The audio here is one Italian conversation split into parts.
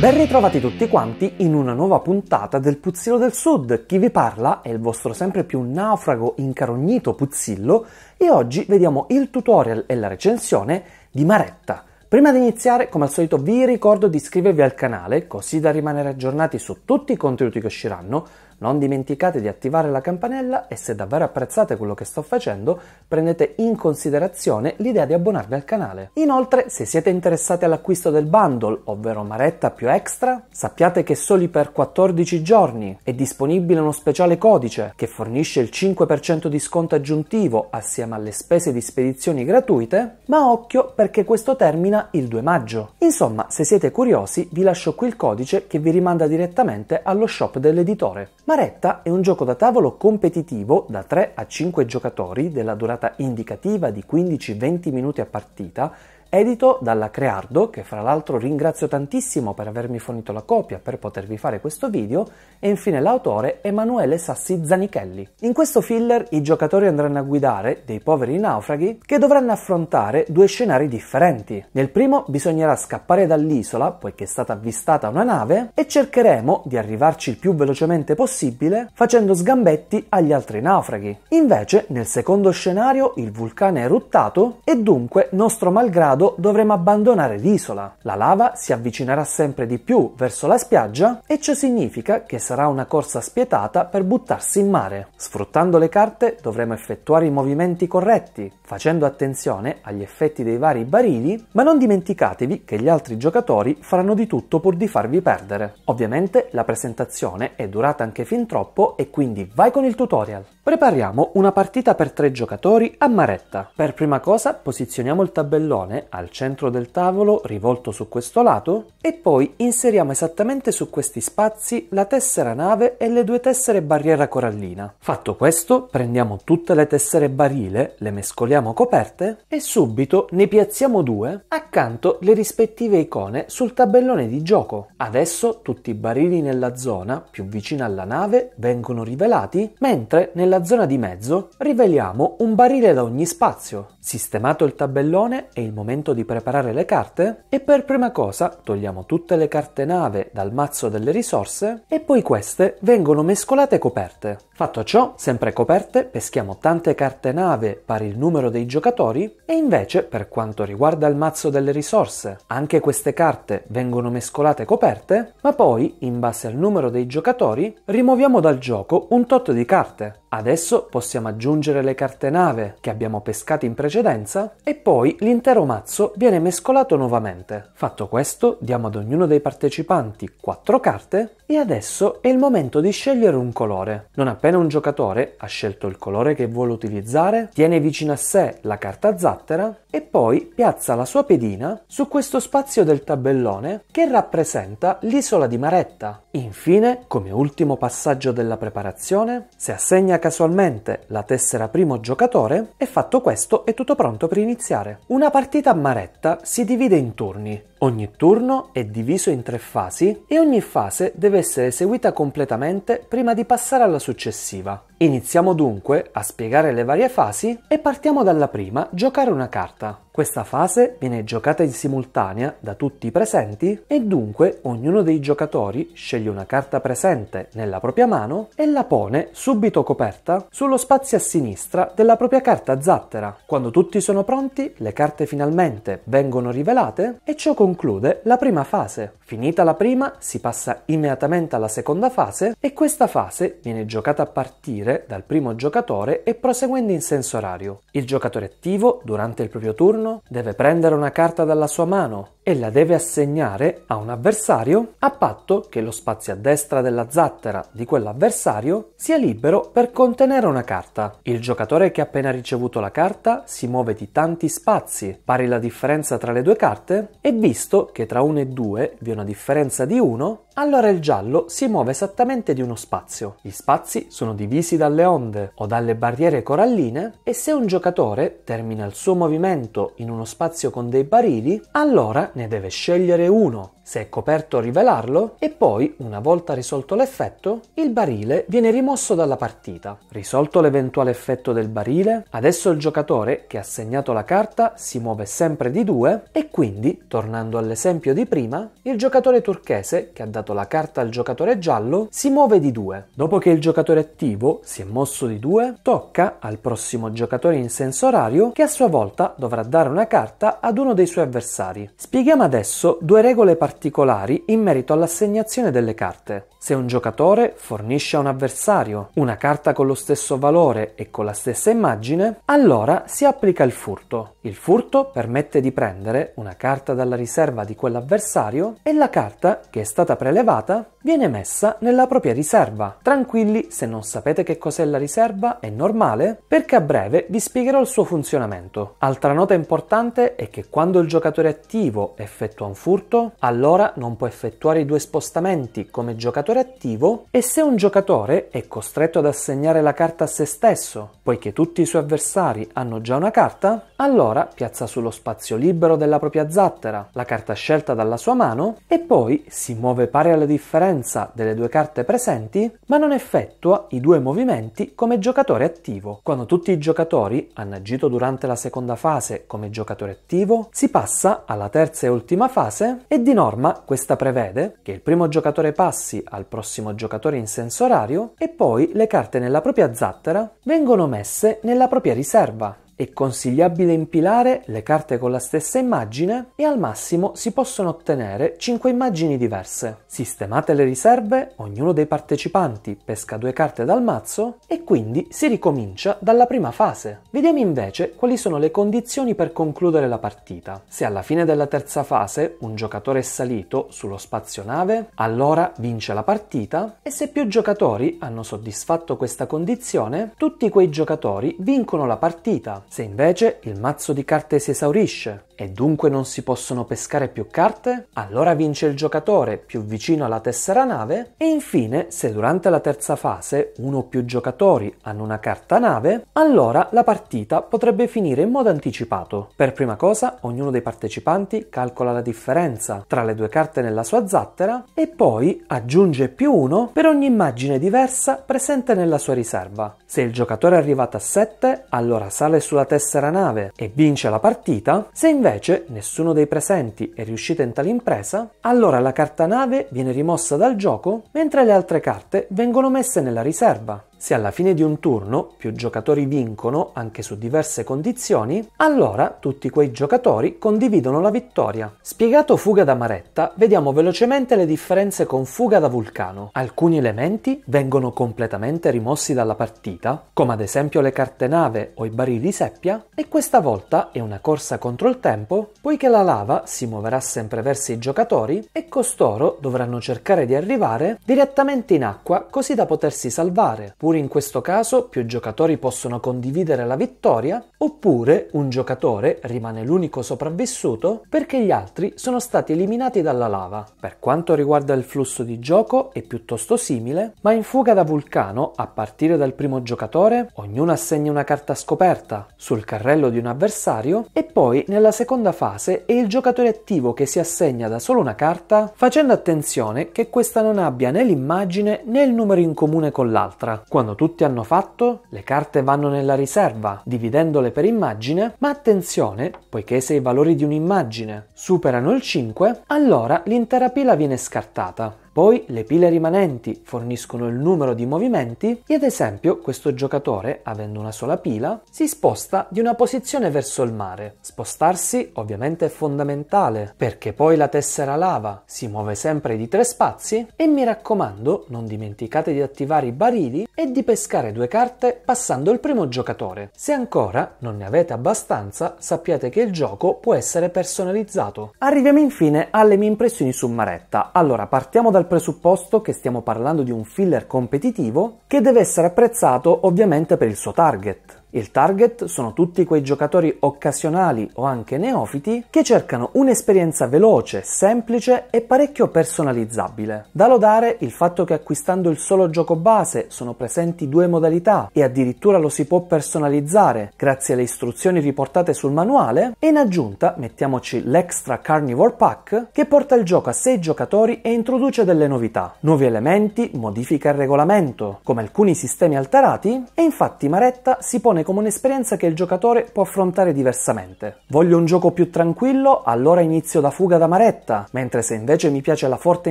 Ben ritrovati tutti quanti in una nuova puntata del Puzzillo del Sud. Chi vi parla è il vostro sempre più naufrago incarognito Puzzillo e oggi vediamo il tutorial e la recensione di Maretta. Prima di iniziare, come al solito, vi ricordo di iscrivervi al canale così da rimanere aggiornati su tutti i contenuti che usciranno, non dimenticate di attivare la campanella e se davvero apprezzate quello che sto facendo, prendete in considerazione l'idea di abbonarvi al canale. Inoltre, se siete interessati all'acquisto del bundle, ovvero Maretta più Extra, sappiate che soli per 14 giorni è disponibile uno speciale codice che fornisce il 5% di sconto aggiuntivo assieme alle spese di spedizioni gratuite, ma occhio perché questo termina il 2 maggio. Insomma, se siete curiosi, vi lascio qui il codice che vi rimanda direttamente allo shop dell'editore. Maretta è un gioco da tavolo competitivo da 3 a 5 giocatori della durata indicativa di 15-20 minuti a partita edito dalla Creardo, che fra l'altro ringrazio tantissimo per avermi fornito la copia per potervi fare questo video, e infine l'autore Emanuele Sassi Zanichelli. In questo filler i giocatori andranno a guidare dei poveri naufraghi che dovranno affrontare due scenari differenti. Nel primo bisognerà scappare dall'isola, poiché è stata avvistata una nave, e cercheremo di arrivarci il più velocemente possibile facendo sgambetti agli altri naufraghi. Invece, nel secondo scenario, il vulcano è eruttato e dunque, nostro malgrado, grado dovremo abbandonare l'isola. La lava si avvicinerà sempre di più verso la spiaggia e ciò significa che sarà una corsa spietata per buttarsi in mare. Sfruttando le carte dovremo effettuare i movimenti corretti, facendo attenzione agli effetti dei vari barili, ma non dimenticatevi che gli altri giocatori faranno di tutto pur di farvi perdere. Ovviamente la presentazione è durata anche fin troppo e quindi vai con il tutorial. Prepariamo una partita per tre giocatori a maretta. Per prima cosa posizioniamo il tabellone al centro del tavolo, rivolto su questo lato, e poi inseriamo esattamente su questi spazi la tessera nave e le due tessere barriera corallina. Fatto questo, prendiamo tutte le tessere barile, le mescoliamo coperte e subito ne piazziamo due accanto le rispettive icone sul tabellone di gioco. Adesso tutti i barili nella zona più vicina alla nave vengono rivelati, mentre nella zona di mezzo riveliamo un barile da ogni spazio. Sistemato il tabellone è il momento momento di preparare le carte e per prima cosa togliamo tutte le carte nave dal mazzo delle risorse e poi queste vengono mescolate e coperte. Fatto ciò, sempre coperte, peschiamo tante carte nave pari il numero dei giocatori e invece per quanto riguarda il mazzo delle risorse, anche queste carte vengono mescolate e coperte, ma poi in base al numero dei giocatori rimuoviamo dal gioco un tot di carte. Adesso possiamo aggiungere le carte nave che abbiamo pescato in precedenza e poi l'intero mazzo mazzo viene mescolato nuovamente. Fatto questo, diamo ad ognuno dei partecipanti quattro carte e adesso è il momento di scegliere un colore. Non appena un giocatore ha scelto il colore che vuole utilizzare, tiene vicino a sé la carta zattera e poi piazza la sua pedina su questo spazio del tabellone che rappresenta l'isola di Maretta. Infine, come ultimo passaggio della preparazione, si assegna casualmente la tessera primo giocatore e fatto questo è tutto pronto per iniziare. Una partita a Maretta si divide in turni, Ogni turno è diviso in tre fasi e ogni fase deve essere eseguita completamente prima di passare alla successiva. Iniziamo dunque a spiegare le varie fasi e partiamo dalla prima, giocare una carta. Questa fase viene giocata in simultanea da tutti i presenti e dunque ognuno dei giocatori sceglie una carta presente nella propria mano e la pone subito coperta sullo spazio a sinistra della propria carta zattera. Quando tutti sono pronti, le carte finalmente vengono rivelate e ciò conclude la prima fase. Finita la prima, si passa immediatamente alla seconda fase e questa fase viene giocata a partire dal primo giocatore e proseguendo in senso orario. Il giocatore attivo, durante il proprio turno, italiano deve prendere una carta dalla sua mano e la deve assegnare a un avversario a patto che lo spazio a destra della zattera di quell'avversario sia libero per contenere una carta. Il giocatore che ha appena ricevuto la carta si muove di tanti spazi, pari la differenza tra le due carte, e visto che tra 1 e 2 vi è una differenza di 1, allora il giallo si muove esattamente di uno spazio. Gli spazi sono divisi dalle onde o dalle barriere coralline e se un giocatore termina il suo movimento in uno spazio con dei barili, allora ne deve scegliere uno se è coperto rivelarlo e poi, una volta risolto l'effetto, il barile viene rimosso dalla partita. Risolto l'eventuale effetto del barile, adesso il giocatore che ha segnato la carta si muove sempre di due e quindi, tornando all'esempio di prima, il giocatore turchese che ha dato la carta al giocatore giallo si muove di due. Dopo che il giocatore attivo si è mosso di due, tocca al prossimo giocatore in senso orario che a sua volta dovrà dare una carta ad uno dei suoi avversari. Spieghiamo adesso due regole particolari particolari in merito all'assegnazione delle carte. Se un giocatore fornisce a un avversario una carta con lo stesso valore e con la stessa immagine, allora si applica il furto. Il furto permette di prendere una carta dalla riserva di quell'avversario e la carta, che è stata prelevata, viene messa nella propria riserva. Tranquilli se non sapete che cos'è la riserva, è normale, perché a breve vi spiegherò il suo funzionamento. Altra nota importante è che quando il giocatore attivo effettua un furto, allora non può effettuare i due spostamenti come giocatore attivo e se un giocatore è costretto ad assegnare la carta a se stesso, poiché tutti i suoi avversari hanno già una carta, allora piazza sullo spazio libero della propria zattera la carta scelta dalla sua mano e poi si muove pari alla differenza differenza delle due carte presenti, ma non effettua i due movimenti come giocatore attivo. Quando tutti i giocatori hanno agito durante la seconda fase come giocatore attivo, si passa alla terza e ultima fase e di norma questa prevede che il primo giocatore passi al prossimo giocatore in senso orario e poi le carte nella propria zattera vengono messe nella propria riserva. È consigliabile impilare le carte con la stessa immagine e al massimo si possono ottenere 5 immagini diverse. Sistemate le riserve, ognuno dei partecipanti pesca due carte dal mazzo e quindi si ricomincia dalla prima fase. Vediamo invece quali sono le condizioni per concludere la partita. Se alla fine della terza fase un giocatore è salito sullo spazio nave, allora vince la partita e se più giocatori hanno soddisfatto questa condizione, tutti quei giocatori vincono la partita se invece il mazzo di carte si esaurisce, e dunque non si possono pescare più carte? Allora vince il giocatore più vicino alla tessera nave. E infine, se durante la terza fase uno o più giocatori hanno una carta nave, allora la partita potrebbe finire in modo anticipato. Per prima cosa, ognuno dei partecipanti calcola la differenza tra le due carte nella sua zattera e poi aggiunge più uno per ogni immagine diversa presente nella sua riserva. Se il giocatore è arrivato a 7, allora sale sulla tessera nave e vince la partita, se invece invece nessuno dei presenti è riuscito in tale impresa, allora la carta nave viene rimossa dal gioco mentre le altre carte vengono messe nella riserva. Se alla fine di un turno più giocatori vincono, anche su diverse condizioni, allora tutti quei giocatori condividono la vittoria. Spiegato fuga da maretta, vediamo velocemente le differenze con fuga da vulcano. Alcuni elementi vengono completamente rimossi dalla partita, come ad esempio le carte nave o i barili di seppia, e questa volta è una corsa contro il tempo, poiché la lava si muoverà sempre verso i giocatori e costoro dovranno cercare di arrivare direttamente in acqua così da potersi salvare Pure in questo caso più giocatori possono condividere la vittoria, oppure un giocatore rimane l'unico sopravvissuto perché gli altri sono stati eliminati dalla lava. Per quanto riguarda il flusso di gioco è piuttosto simile, ma in fuga da vulcano, a partire dal primo giocatore, ognuno assegna una carta scoperta sul carrello di un avversario e poi nella seconda fase è il giocatore attivo che si assegna da solo una carta facendo attenzione che questa non abbia né l'immagine né il numero in comune con l'altra. Quando tutti hanno fatto, le carte vanno nella riserva, dividendole per immagine, ma attenzione, poiché se i valori di un'immagine superano il 5, allora l'intera pila viene scartata. Poi le pile rimanenti forniscono il numero di movimenti e ad esempio questo giocatore, avendo una sola pila, si sposta di una posizione verso il mare. Spostarsi ovviamente è fondamentale perché poi la tessera lava si muove sempre di tre spazi e mi raccomando non dimenticate di attivare i barili e di pescare due carte passando il primo giocatore. Se ancora non ne avete abbastanza sappiate che il gioco può essere personalizzato. Arriviamo infine alle mie impressioni su Maretta. Allora partiamo dal presupposto che stiamo parlando di un filler competitivo che deve essere apprezzato ovviamente per il suo target. Il target sono tutti quei giocatori occasionali o anche neofiti che cercano un'esperienza veloce, semplice e parecchio personalizzabile. Da lodare il fatto che acquistando il solo gioco base sono presenti due modalità e addirittura lo si può personalizzare grazie alle istruzioni riportate sul manuale e in aggiunta mettiamoci l'extra Carnivore Pack che porta il gioco a 6 giocatori e introduce delle novità. Nuovi elementi, modifica il regolamento, come alcuni sistemi alterati e infatti Maretta si pone propone come un'esperienza che il giocatore può affrontare diversamente. Voglio un gioco più tranquillo? Allora inizio da fuga da maretta, mentre se invece mi piace la forte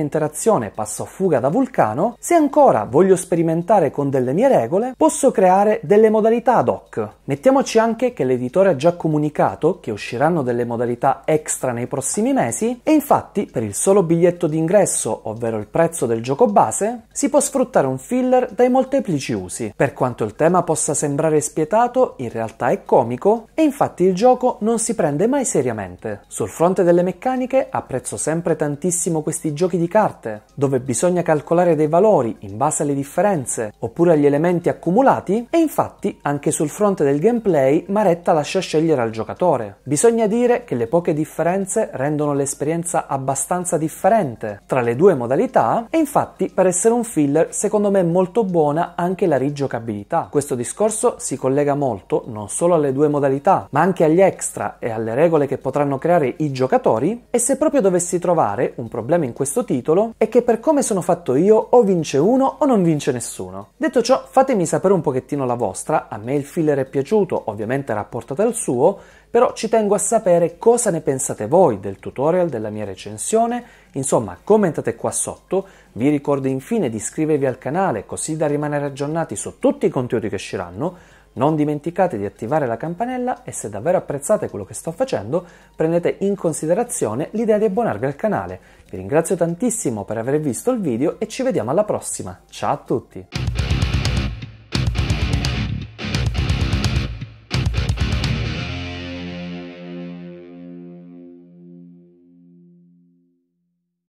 interazione passo a fuga da vulcano. Se ancora voglio sperimentare con delle mie regole, posso creare delle modalità ad hoc. Mettiamoci anche che l'editore ha già comunicato che usciranno delle modalità extra nei prossimi mesi e infatti per il solo biglietto d'ingresso, ovvero il prezzo del gioco base, si può sfruttare un filler dai molteplici usi. Per quanto il tema possa sembrare spietato, scontato, in realtà è comico e infatti il gioco non si prende mai seriamente. Sul fronte delle meccaniche apprezzo sempre tantissimo questi giochi di carte, dove bisogna calcolare dei valori in base alle differenze oppure agli elementi accumulati e infatti anche sul fronte del gameplay Maretta lascia scegliere al giocatore. Bisogna dire che le poche differenze rendono l'esperienza abbastanza differente tra le due modalità e infatti per essere un filler secondo me è molto buona anche la rigiocabilità. Questo discorso si collega collega molto non solo alle due modalità, ma anche agli extra e alle regole che potranno creare i giocatori e se proprio dovessi trovare un problema in questo titolo è che per come sono fatto io o vince uno o non vince nessuno. Detto ciò, fatemi sapere un pochettino la vostra, a me il filler è piaciuto, ovviamente rapportato al suo, però ci tengo a sapere cosa ne pensate voi del tutorial, della mia recensione, insomma commentate qua sotto, vi ricordo infine di iscrivervi al canale così da rimanere aggiornati su tutti i contenuti che usciranno, non dimenticate di attivare la campanella e se davvero apprezzate quello che sto facendo, prendete in considerazione l'idea di abbonarvi al canale. Vi ringrazio tantissimo per aver visto il video e ci vediamo alla prossima. Ciao a tutti!